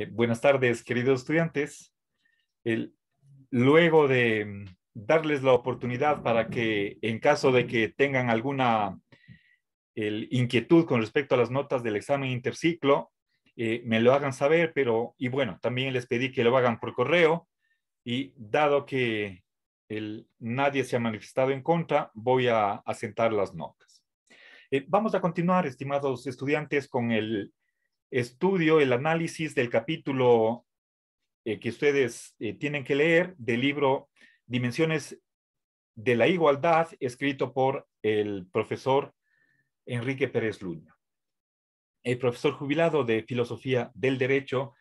Eh, buenas tardes, queridos estudiantes. luego de mm, darles la oportunidad para que, en caso de que tengan alguna inquietud con respecto a las notas del examen interciclo, eh, me lo hagan saber, pero, y bueno, también les pedí que lo hagan por correo, y dado que nadie se ha manifestado en contra, voy a asentar las notas. Eh, vamos a continuar, estimados estudiantes, con el estudio, el análisis del capítulo eh, que ustedes eh, tienen que leer del libro Dimensiones de la Igualdad, escrito por el profesor Enrique Pérez Luño, el profesor jubilado de Filosofía del Derecho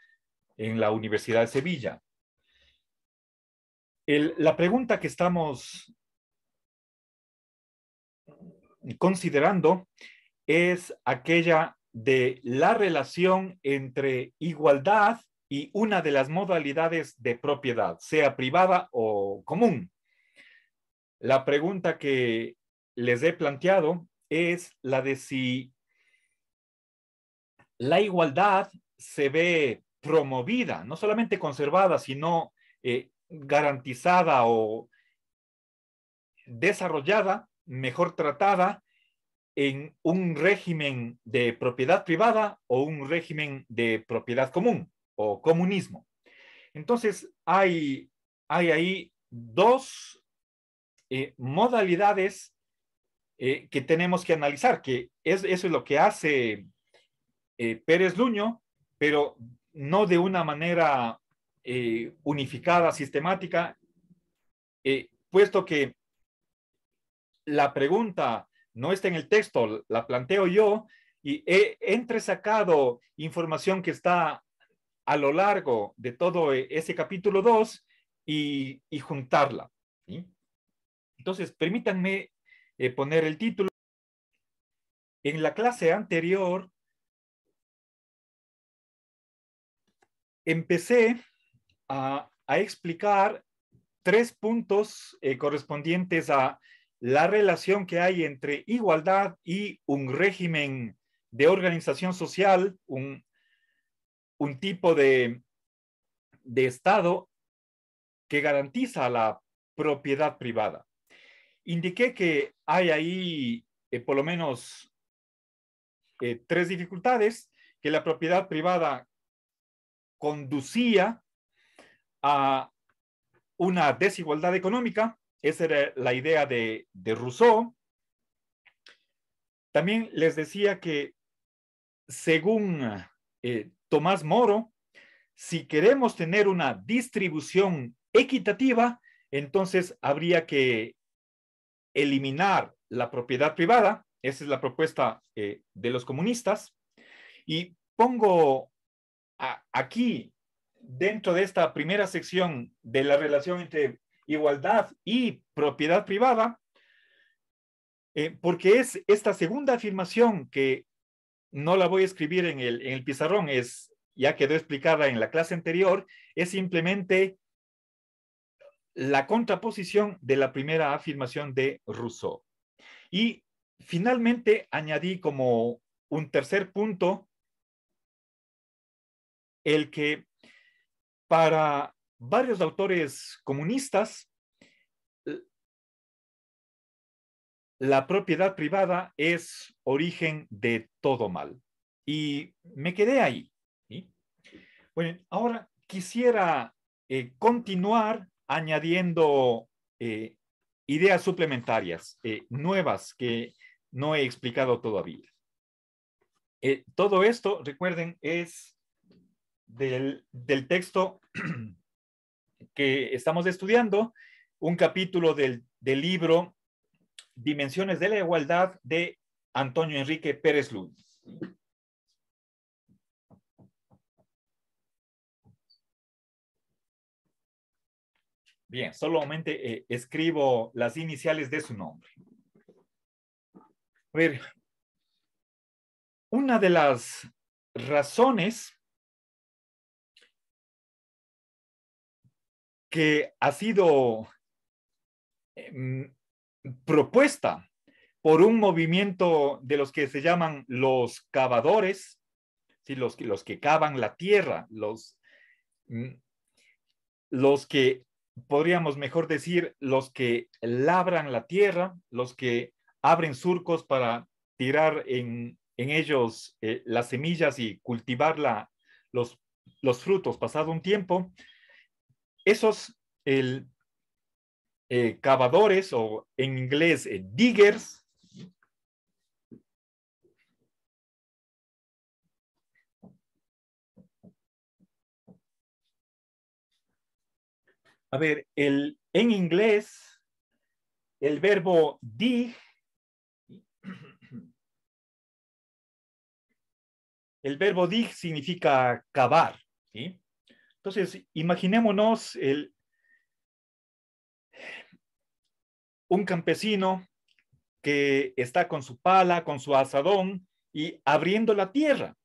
en la Universidad de Sevilla. la pregunta que estamos considerando es aquella de la relación entre igualdad y una de las modalidades de propiedad, sea privada o común. La pregunta que les he planteado es la de si la igualdad se ve promovida, no solamente conservada, sino eh, garantizada o desarrollada, mejor tratada en un régimen de propiedad privada o un régimen de propiedad común o comunismo. Entonces, hay, hay ahí dos eh, modalidades eh, que tenemos que analizar, que es, eso es lo que hace eh, Pérez Luño, pero no de una manera unificada, sistemática, puesto que la pregunta no está en el texto, la planteo yo y he entresacado información que está a lo largo de todo e, ese capítulo 2 y, juntarla. Entonces, permítanme eh, poner el título. En la clase anterior, empecé a, explicar tres puntos eh, correspondientes a la relación que hay entre igualdad y un régimen de organización social, un, tipo de, Estado que garantiza la propiedad privada. Indiqué que hay ahí eh, por lo menos eh, tres dificultades que la propiedad privada conducía a una desigualdad económica, esa era la idea de, Rousseau. También les decía que, según eh, Tomás Moro, si queremos tener una distribución equitativa, entonces habría que eliminar la propiedad privada. Esa es la propuesta eh, de los comunistas. Y pongo aquí, dentro de esta primera sección de la relación entre igualdad y propiedad privada, eh, porque es esta segunda afirmación que no la voy a escribir en el, pizarrón, es, ya quedó explicada en la clase anterior, es simplemente la contraposición de la primera afirmación de Rousseau. Y finalmente añadí como un tercer punto el que para varios autores comunistas, eh, la propiedad privada es origen de todo mal. Y me quedé ahí. Bueno, ahora quisiera eh, continuar añadiendo eh, ideas suplementarias, nuevas que no he explicado todavía. todo esto, recuerden, es del, del texto que estamos estudiando un capítulo del, libro Dimensiones de la Igualdad de Antonio Enrique Pérez luz Bien, solamente eh, escribo las iniciales de su nombre. A ver, una de las razones que ha sido em, propuesta por un movimiento de los que se llaman los cavadores, ¿sí? los, los que cavan la tierra, los, mm, los que, podríamos mejor decir, los que labran la tierra, los que abren surcos para tirar en, en ellos eh, las semillas y cultivar los, los frutos. Pasado un tiempo, esos el, eh, cavadores o en inglés eh, diggers, A ver, el, en inglés, el verbo dig, el verbo dig significa cavar, ¿sí? Entonces, imaginémonos el, un campesino que está con su pala, con su asadón y abriendo la tierra.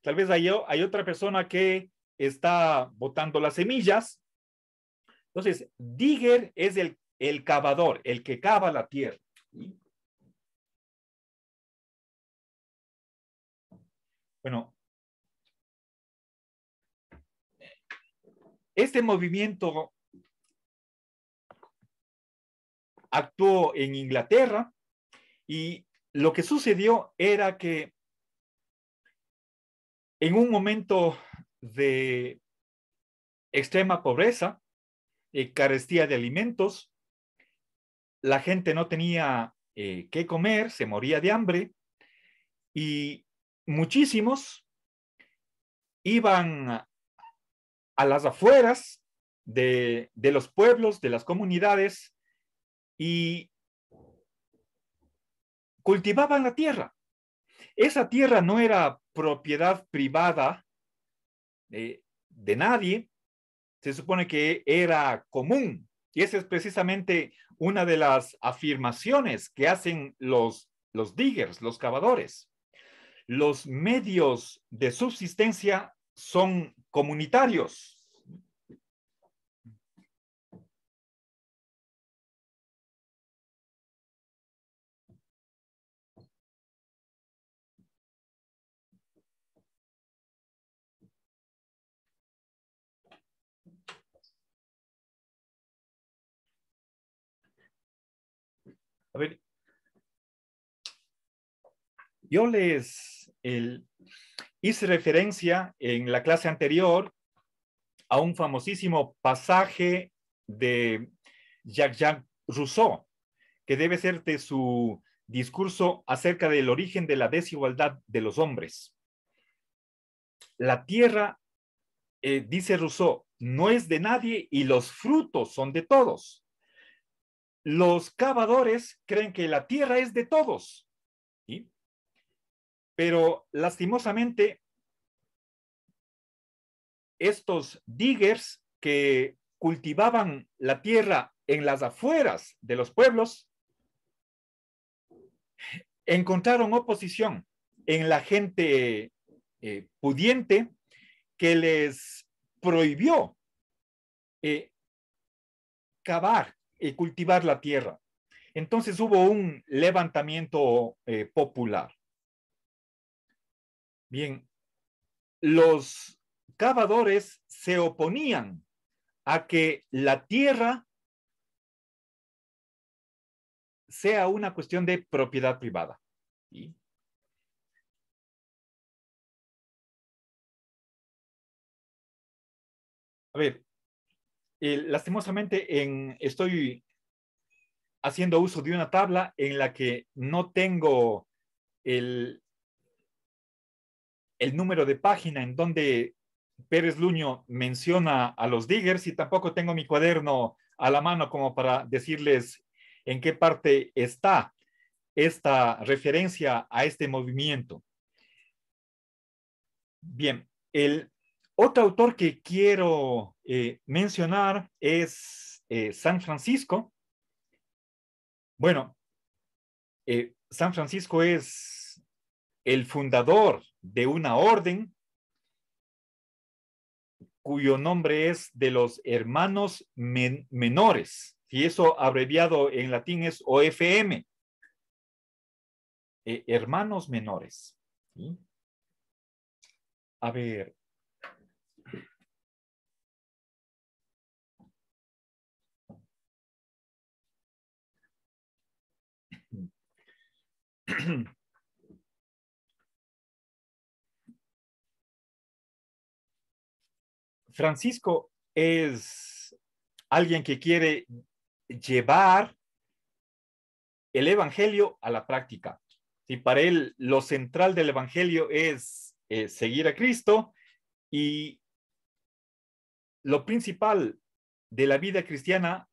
Tal vez hay, otra persona que está botando las semillas. Entonces, digger es el, cavador, el que cava la tierra. Bueno, Este movimiento actuó en Inglaterra y lo que sucedió era que en un momento de extrema pobreza, y eh, carestía de alimentos, la gente no tenía eh, qué comer, se moría de hambre y muchísimos iban a a las afueras de, los pueblos, de las comunidades, y cultivaban la tierra. Esa tierra no era propiedad privada eh, de, nadie, se supone que era común. Y esa es precisamente una de las afirmaciones que hacen los, los diggers, los cavadores. Los medios de subsistencia son comunitarios. A ver, yo les, el, Hice referencia en la clase anterior a un famosísimo pasaje de Jacques-Jacques Rousseau, que debe ser de su discurso acerca del origen de la desigualdad de los hombres. La tierra, eh, dice Rousseau, no es de nadie y los frutos son de todos. Los cavadores creen que la tierra es de todos pero lastimosamente, estos diggers que cultivaban la tierra en las afueras de los pueblos, encontraron oposición en la gente eh, pudiente que les prohibió eh, cavar y cultivar la tierra. Entonces hubo un levantamiento eh, popular. Bien, los cavadores se oponían a que la tierra sea una cuestión de propiedad privada. A ver, eh, lastimosamente en, estoy haciendo uso de una tabla en la que no tengo el, el número de página en donde Pérez Luño menciona a los diggers y tampoco tengo mi cuaderno a la mano como para decirles en qué parte está esta referencia a este movimiento. Bien, el otro autor que quiero eh, mencionar es eh, San Francisco. Bueno, eh, San Francisco es el fundador de una orden cuyo nombre es de los hermanos menores, y eso abreviado en latín es OFM, eh, hermanos menores. A ver. Francisco es alguien que quiere llevar el Evangelio a la práctica. Y para él lo central del Evangelio es eh, seguir a Cristo y lo principal de la vida cristiana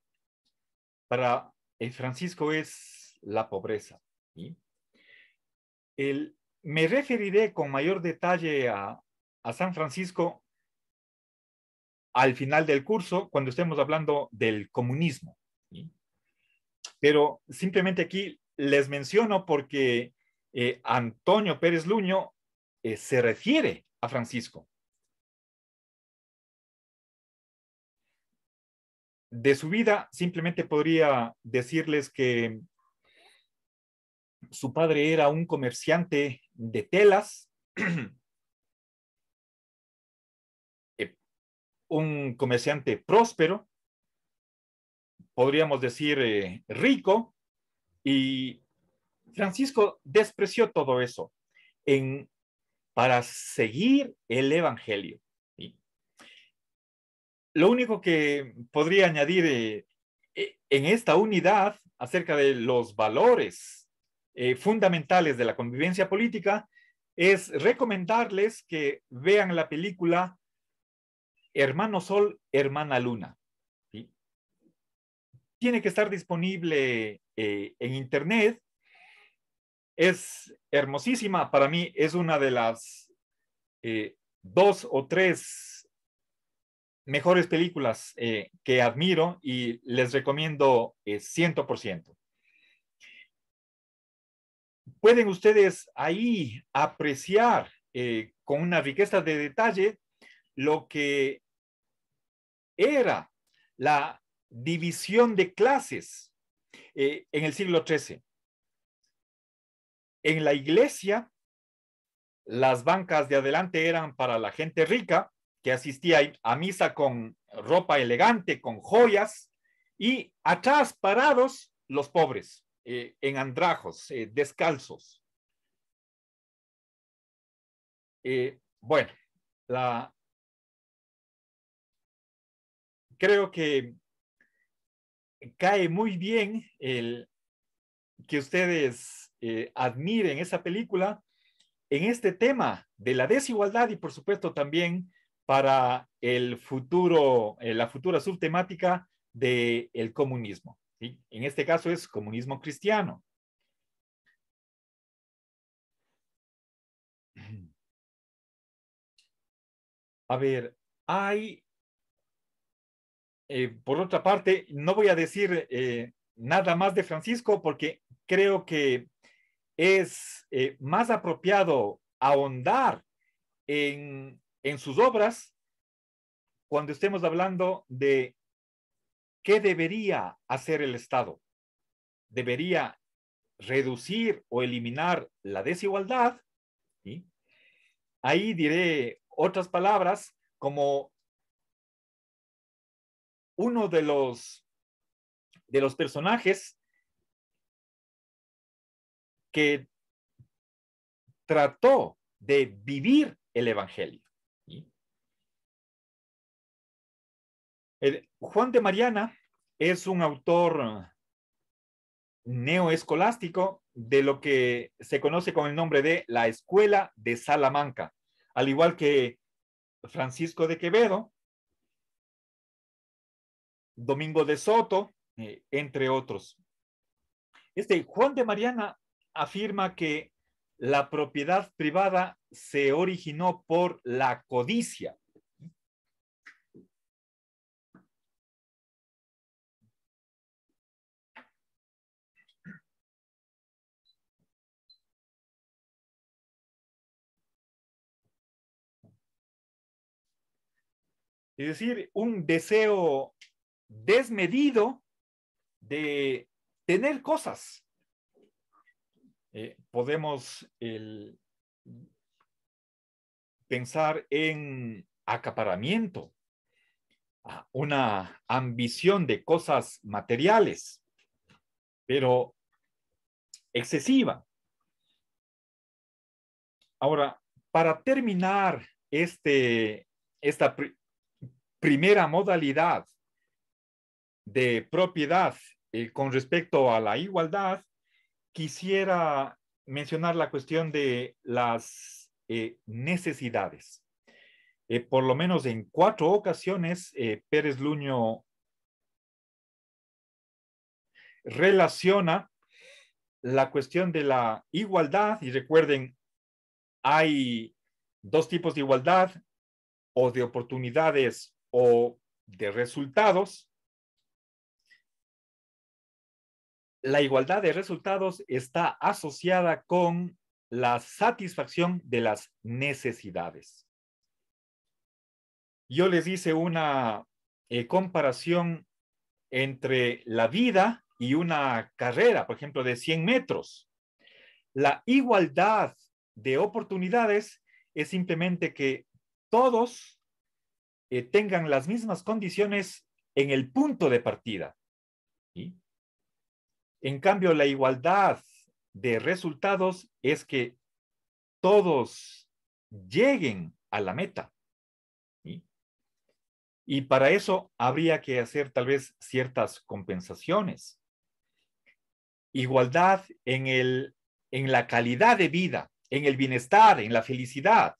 para eh, Francisco es la pobreza. me referiré con mayor detalle a, a San Francisco al final del curso cuando estemos hablando del comunismo. Pero simplemente aquí les menciono porque eh, Antonio Pérez Luño eh, se refiere a Francisco. De su vida simplemente podría decirles que su padre era un comerciante de telas un comerciante próspero, podríamos decir eh, rico, y Francisco despreció todo eso para seguir el Evangelio. Lo único que podría añadir eh, eh, en esta unidad acerca de los valores fundamentales de la convivencia política es recomendarles que vean la película hermano Sol, hermana Luna. Tiene que estar disponible eh, en Internet. Es hermosísima. Para mí es una de las eh, dos o tres mejores películas eh, que admiro y les recomiendo 100%. Pueden ustedes ahí apreciar con una riqueza de detalle lo que era la división de clases eh, en el siglo XIII. En la iglesia, las bancas de adelante eran para la gente rica, que asistía a misa con ropa elegante, con joyas, y atrás parados los pobres, eh, en andrajos, eh, descalzos. bueno, la creo que cae muy bien el que ustedes eh, admiren esa película en este tema de la desigualdad y por supuesto también para el futuro, eh, la futura subtemática del el comunismo. ¿sí? En este caso es comunismo cristiano. A ver, hay eh, por otra parte, no voy a decir eh, nada más de Francisco porque creo que es eh, más apropiado ahondar en, sus obras cuando estemos hablando de qué debería hacer el Estado. Debería reducir o eliminar la desigualdad. Ahí diré otras palabras como uno de los, de los personajes que trató de vivir el Evangelio. Juan de Mariana es un autor neoescolástico de lo que se conoce con el nombre de la Escuela de Salamanca, al igual que Francisco de Quevedo, Domingo de Soto, eh, entre otros. Este Juan de Mariana afirma que la propiedad privada se originó por la codicia. Es decir, un deseo desmedido de tener cosas. Eh, podemos pensar en acaparamiento, ah, una ambición de cosas materiales, pero excesiva. Ahora, para terminar este, esta primera modalidad de propiedad eh, con respecto a la igualdad, quisiera mencionar la cuestión de las eh, necesidades. Eh, por lo menos en cuatro ocasiones, Pérez Luño relaciona la cuestión de la igualdad, y recuerden, hay dos tipos de igualdad, o de oportunidades o de resultados, la igualdad de resultados está asociada con la satisfacción de las necesidades. Yo les hice una eh, comparación entre la vida y una carrera, por ejemplo, de 100 metros. La igualdad de oportunidades es simplemente que todos eh, tengan las mismas condiciones en el punto de partida. En cambio, la igualdad de resultados es que todos lleguen a la meta. Y para eso habría que hacer tal vez ciertas compensaciones. Igualdad en, el, en la calidad de vida, en el bienestar, en la felicidad.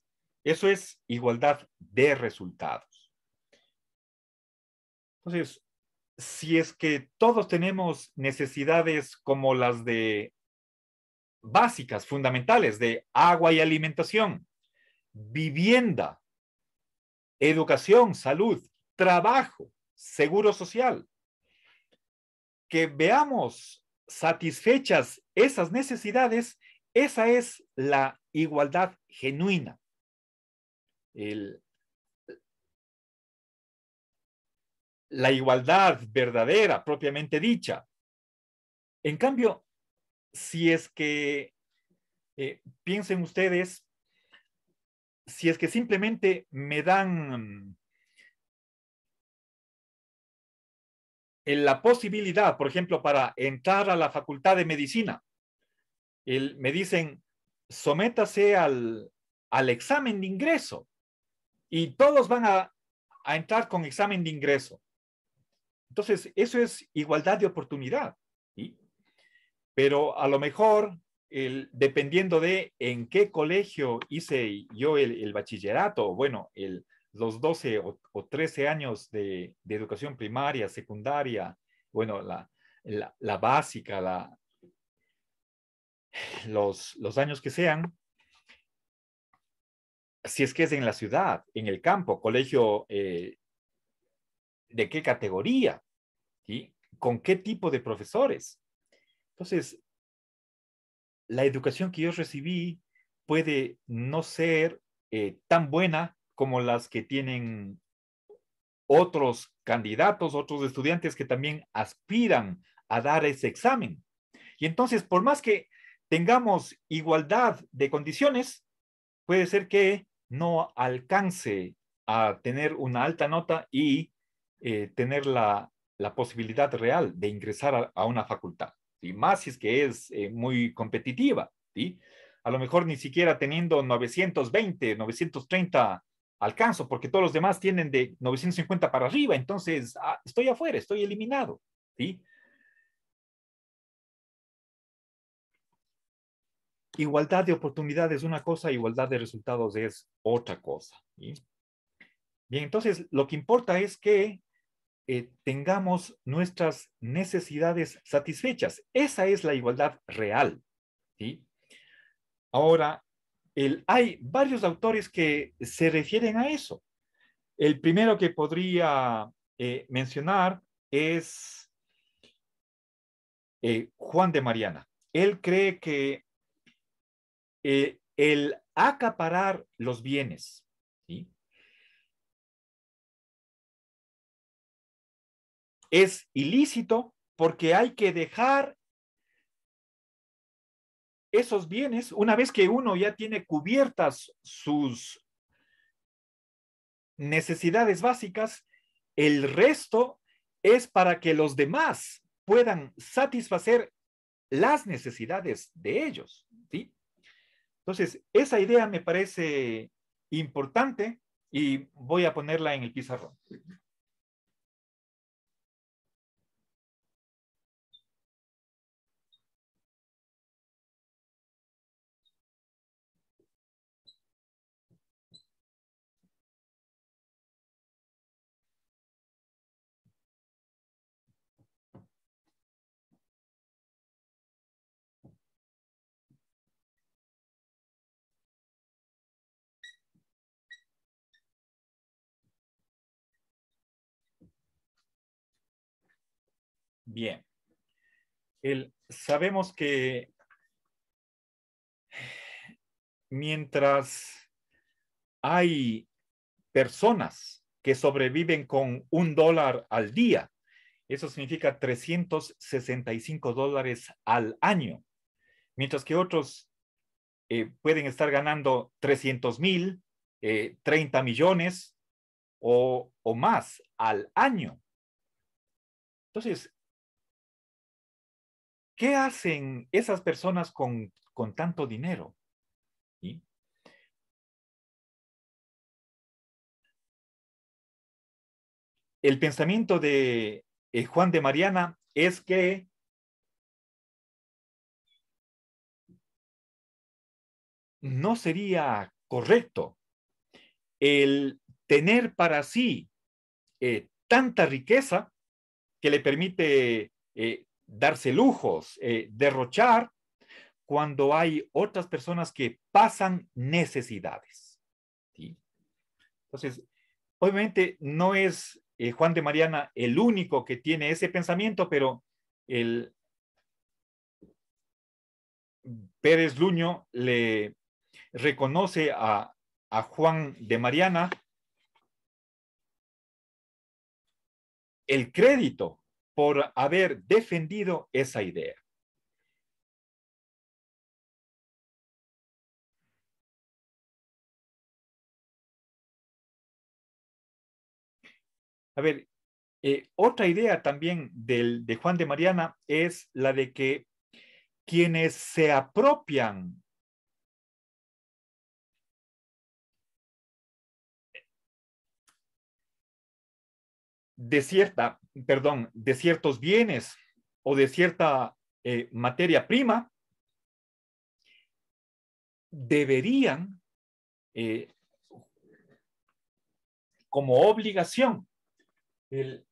Eso es igualdad de resultados. Entonces, si es que todos tenemos necesidades como las de básicas, fundamentales, de agua y alimentación, vivienda, educación, salud, trabajo, seguro social, que veamos satisfechas esas necesidades, esa es la igualdad genuina. El, la igualdad verdadera, propiamente dicha. En cambio, si es que, eh, piensen ustedes, si es que simplemente me dan eh, la posibilidad, por ejemplo, para entrar a la facultad de medicina, me dicen, sométase al, examen de ingreso y todos van a entrar con examen de ingreso. Entonces, eso es igualdad de oportunidad. Pero a lo mejor, dependiendo de en qué colegio hice yo el, bachillerato, bueno, los 12 o, 13 años de, educación primaria, secundaria, bueno, la, básica, la, los, los años que sean, si es que es en la ciudad, en el campo, colegio eh, de qué categoría, y con qué tipo de profesores. Entonces, la educación que yo recibí puede no ser eh, tan buena como las que tienen otros candidatos, otros estudiantes que también aspiran a dar ese examen. Y entonces, por más que tengamos igualdad de condiciones, puede ser que no alcance a tener una alta nota y eh, tener la, posibilidad real de ingresar a, una facultad, y más si es que es eh, muy competitiva. ¿sí? A lo mejor ni siquiera teniendo 920, 930 alcanzo, porque todos los demás tienen de 950 para arriba, entonces ah, estoy afuera, estoy eliminado. ¿sí? Igualdad de oportunidades es una cosa, igualdad de resultados es otra cosa. ¿sí? Bien, entonces lo que importa es que eh, tengamos nuestras necesidades satisfechas. Esa es la igualdad real. ¿sí? Ahora, el, hay varios autores que se refieren a eso. El primero que podría eh, mencionar es eh, Juan de Mariana. Él cree que el acaparar los bienes, ¿sí? es ilícito porque hay que dejar esos bienes, una vez que uno ya tiene cubiertas sus necesidades básicas, el resto es para que los demás puedan satisfacer las necesidades de ellos. ¿sí? Entonces, esa idea me parece importante y voy a ponerla en el pizarrón. Bien. sabemos que mientras hay personas que sobreviven con un dólar al día, eso significa 365 dólares al año, mientras que otros eh, pueden estar ganando 300 mil, 30 eh, millones o, o más al año. Entonces, ¿Qué hacen esas personas con, con tanto dinero? El pensamiento de eh, Juan de Mariana es que no sería correcto el tener para sí eh, tanta riqueza que le permite eh, darse lujos, eh, derrochar, cuando hay otras personas que pasan necesidades. Entonces, obviamente no es eh, Juan de Mariana el único que tiene ese pensamiento, pero el Pérez Luño le reconoce a Juan de Mariana el crédito por haber defendido esa idea. A ver, eh, otra idea también del, de Juan de Mariana es la de que quienes se apropian de cierta perdón, de ciertos bienes o de cierta eh, materia prima, deberían, eh, como obligación, el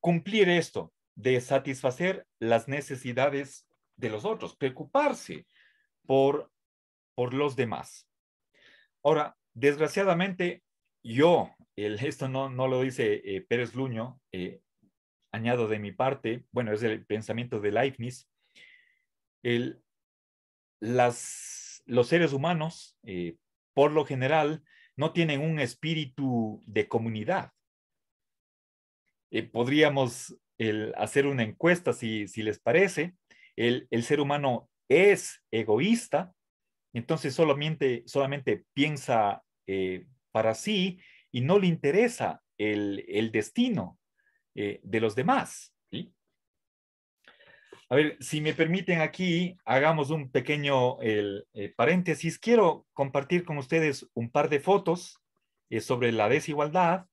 cumplir esto de satisfacer las necesidades de los otros, preocuparse por, por los demás. Ahora, desgraciadamente, yo el, esto no, lo dice eh, Pérez Luño, eh, añado de mi parte, bueno, es el pensamiento de Leibniz, los seres humanos, eh, por lo general, no tienen un espíritu de comunidad. podríamos hacer una encuesta, si, les parece. El, el, ser humano es egoísta, entonces solamente, solamente piensa para sí y no le interesa el, destino eh, de los demás. A ver, si me permiten aquí, hagamos un pequeño el, eh, paréntesis. Quiero compartir con ustedes un par de fotos eh, sobre la desigualdad.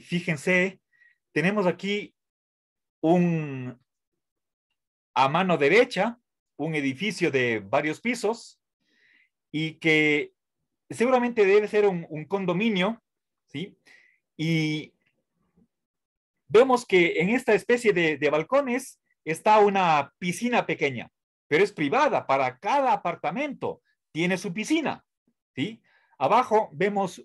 fíjense, tenemos aquí un, a mano derecha, un edificio de varios pisos y que seguramente debe ser un, condominio, ¿sí? Y vemos que en esta especie de, balcones está una piscina pequeña, pero es privada. Para cada apartamento tiene su piscina. ¿sí? Abajo vemos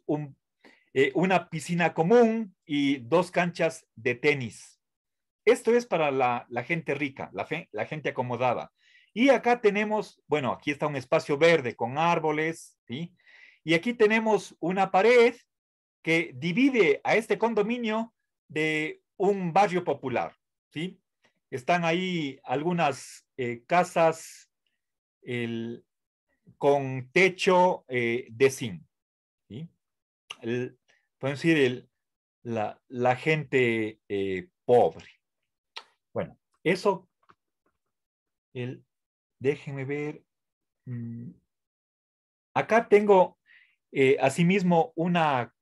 eh, una piscina común y dos canchas de tenis. Esto es para la, la gente rica, la, la, gente acomodada. Y acá tenemos, bueno, aquí está un espacio verde con árboles, ¿sí? Y aquí tenemos una pared que divide a este condominio de un barrio popular. ¿sí? Están ahí algunas eh, casas con techo eh, de zinc. ¿sí? pueden decir el, la, gente eh, pobre. Bueno, eso, el, déjenme ver. Mm, acá tengo eh, asimismo una,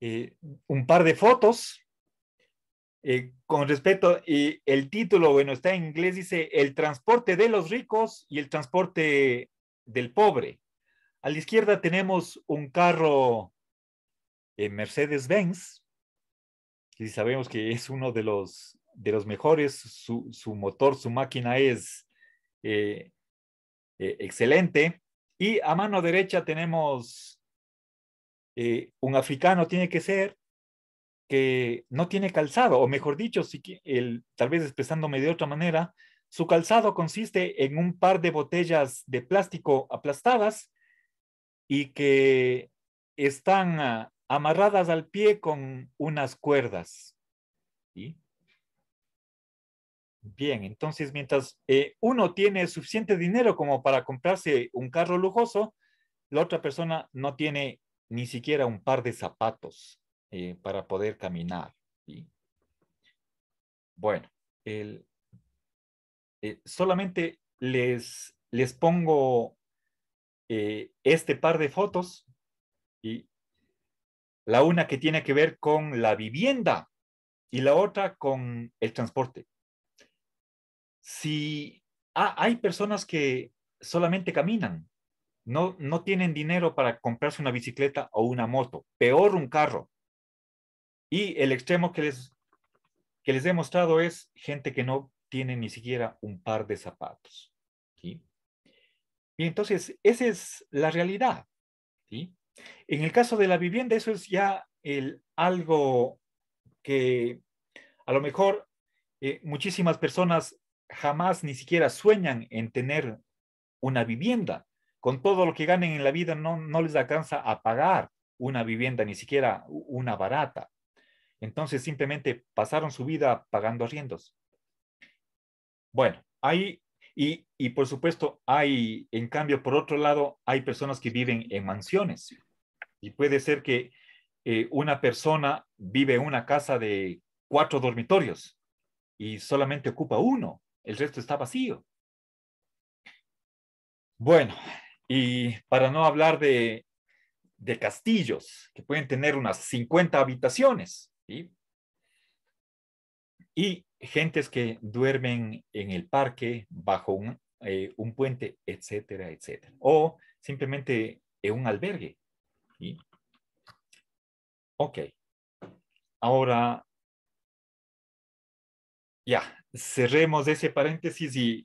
eh, un par de fotos. Eh, con respecto, el título, bueno, está en inglés, dice el transporte de los ricos y el transporte del pobre. A la izquierda tenemos un carro Mercedes-Benz, y sabemos que es uno de los, de los mejores, su motor, su máquina es excelente. Y a mano derecha tenemos eh, un africano, tiene que ser, que no tiene calzado, o mejor dicho, el, tal vez expresándome de otra manera, su calzado consiste en un par de botellas de plástico aplastadas y que están ah, amarradas al pie con unas cuerdas. ¿Sí? Bien, entonces mientras eh, uno tiene suficiente dinero como para comprarse un carro lujoso, la otra persona no tiene ni siquiera un par de zapatos eh, para poder caminar. Bueno, eh, solamente les, les pongo este par de fotos y la una que tiene que ver con la vivienda y la otra con el transporte. Si ah, hay personas que solamente caminan, no, tienen dinero para comprarse una bicicleta o una moto, peor un carro. Y el extremo que les, que les he mostrado es gente que no tiene ni siquiera un par de zapatos. Y entonces, esa es la realidad. En el caso de la vivienda, eso es ya algo que a lo mejor eh, muchísimas personas jamás ni siquiera sueñan en tener una vivienda. Con todo lo que ganen en la vida no, no les alcanza a pagar una vivienda, ni siquiera una barata. Entonces simplemente pasaron su vida pagando arriendos. Bueno, hay, y, por supuesto hay, en cambio, por otro lado, hay personas que viven en mansiones. Y puede ser que eh, una persona vive en una casa de cuatro dormitorios y solamente ocupa uno. El resto está vacío. Bueno, y para no hablar de, castillos, que pueden tener unas 50 habitaciones, y gentes que duermen en el parque, bajo un, eh, puente, etcétera, etcétera, o simplemente en un albergue. Ok, ahora, ya, cerremos ese paréntesis y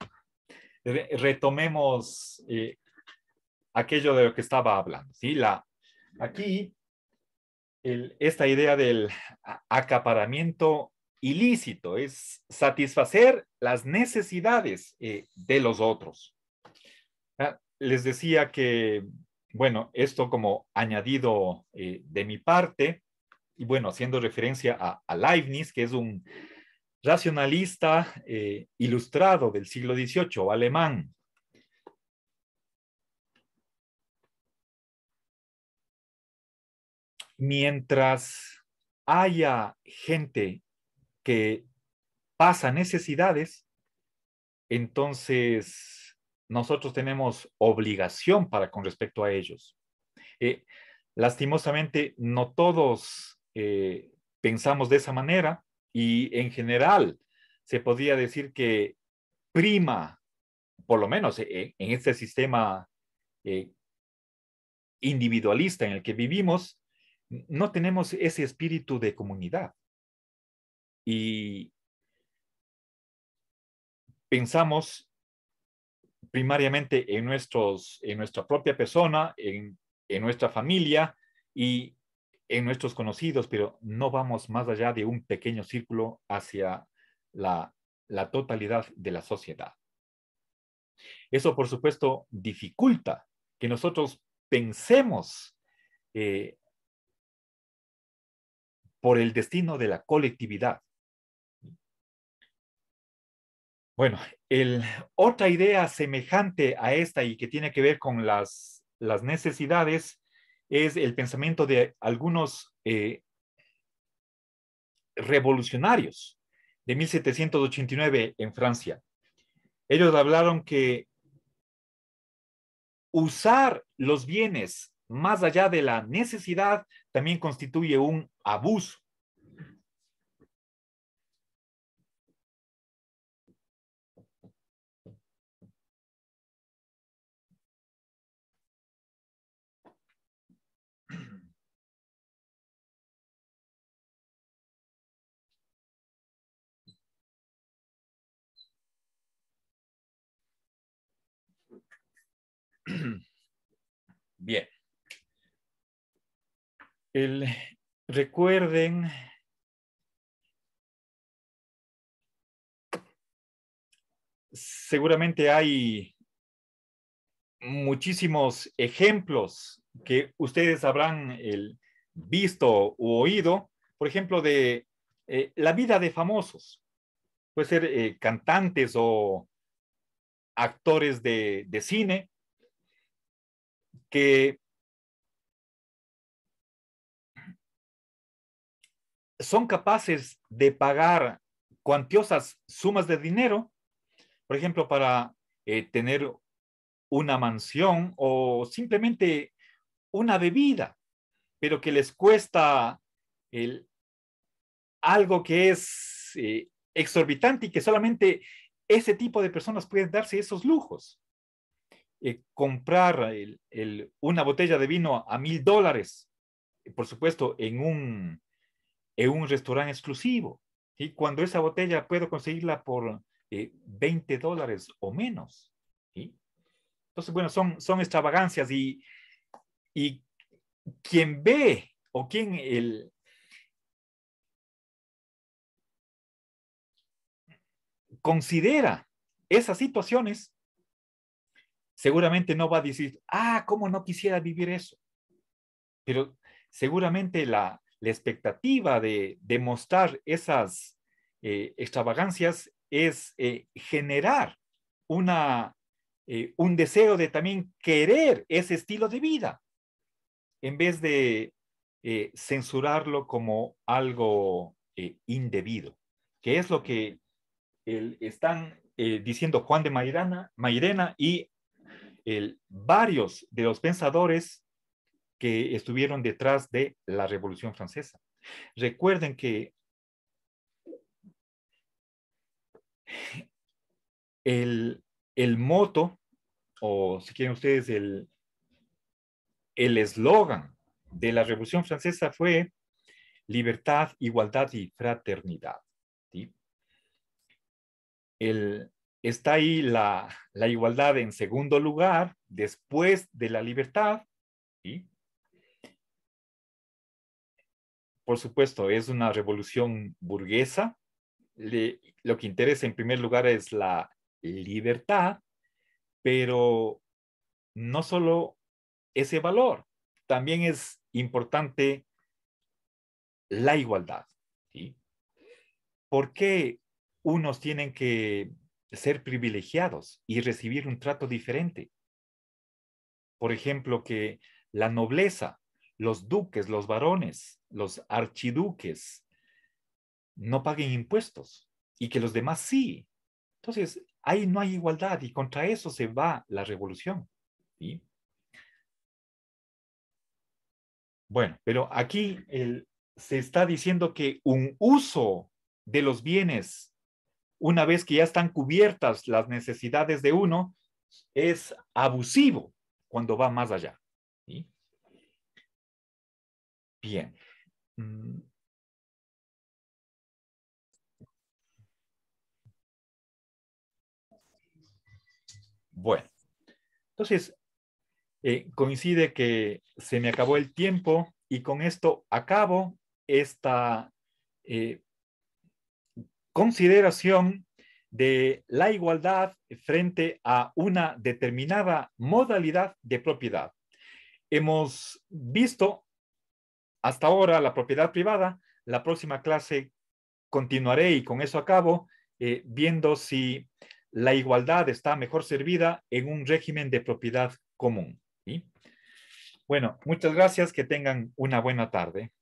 retomemos eh, aquello de lo que estaba hablando. ¿sí? La, aquí, esta idea del acaparamiento ilícito es satisfacer las necesidades eh, de los otros. Ah, les decía que, bueno, esto como añadido eh, de mi parte, y bueno, haciendo referencia a, a Leibniz, que es un racionalista eh, ilustrado del siglo XVIII, alemán. Mientras haya gente que pasa necesidades, entonces nosotros tenemos obligación para con respecto a ellos. Eh, lastimosamente, no todos eh, pensamos de esa manera, y en general, se podría decir que prima, por lo menos eh, en este sistema eh, individualista en el que vivimos, no tenemos ese espíritu de comunidad. Y pensamos primariamente en, nuestros, en nuestra propia persona, en, en nuestra familia, y en nuestros conocidos, pero no vamos más allá de un pequeño círculo hacia la, la totalidad de la sociedad. Eso, por supuesto, dificulta que nosotros pensemos eh, por el destino de la colectividad. Bueno, otra idea semejante a esta y que tiene que ver con las, las necesidades es el pensamiento de algunos eh, revolucionarios de 1789 en Francia. Ellos hablaron que usar los bienes más allá de la necesidad también constituye un abuso. Bien. recuerden seguramente hay muchísimos ejemplos que ustedes habrán el, visto u oído, por ejemplo, de eh, la vida de famosos. Puede ser eh, cantantes o actores de, cine, que son capaces de pagar cuantiosas sumas de dinero, por ejemplo, para eh, tener una mansión o simplemente una bebida, pero que les cuesta algo que es eh, exorbitante y que solamente ese tipo de personas pueden darse esos lujos. Eh, comprar una botella de vino a mil dólares, eh, por supuesto, en un, en un restaurante exclusivo. Y cuando esa botella puedo conseguirla por 20 eh, dólares o menos. Entonces, bueno, son, son extravagancias y, y quien ve o quien el... considera esas situaciones seguramente no va a decir, ah, ¿cómo no quisiera vivir eso? Pero seguramente la, expectativa de, demostrar esas eh, extravagancias es eh, generar una, eh, un deseo de también querer ese estilo de vida, en vez de censurarlo como algo indebido, que es lo que están diciendo Juan de Mairena y varios de los pensadores que estuvieron detrás de la Revolución Francesa. Recuerden que el, moto, o si quieren ustedes, el eslogan de la Revolución Francesa fue libertad, igualdad y fraternidad. ¿sí? El, está ahí la, igualdad en segundo lugar, después de la libertad. Por supuesto, es una revolución burguesa. lo que interesa en primer lugar es la libertad, pero no solo ese valor, también es importante la igualdad. ¿Por qué unos tienen que ser privilegiados y recibir un trato diferente. Por ejemplo, que la nobleza, los duques, los varones, los archiduques no paguen impuestos y que los demás sí. Entonces, ahí no hay igualdad y contra eso se va la revolución. Bueno, pero aquí se está diciendo que un uso de los bienes una vez que ya están cubiertas las necesidades de uno, es abusivo cuando va más allá. ¿sí? Bien. Mm. Bueno, entonces eh, coincide que se me acabó el tiempo y con esto acabo esta eh, consideración de la igualdad frente a una determinada modalidad de propiedad. Hemos visto hasta ahora la propiedad privada. La próxima clase continuaré y con eso acabo, eh, viendo si la igualdad está mejor servida en un régimen de propiedad común. Bueno, muchas gracias. Que tengan una buena tarde.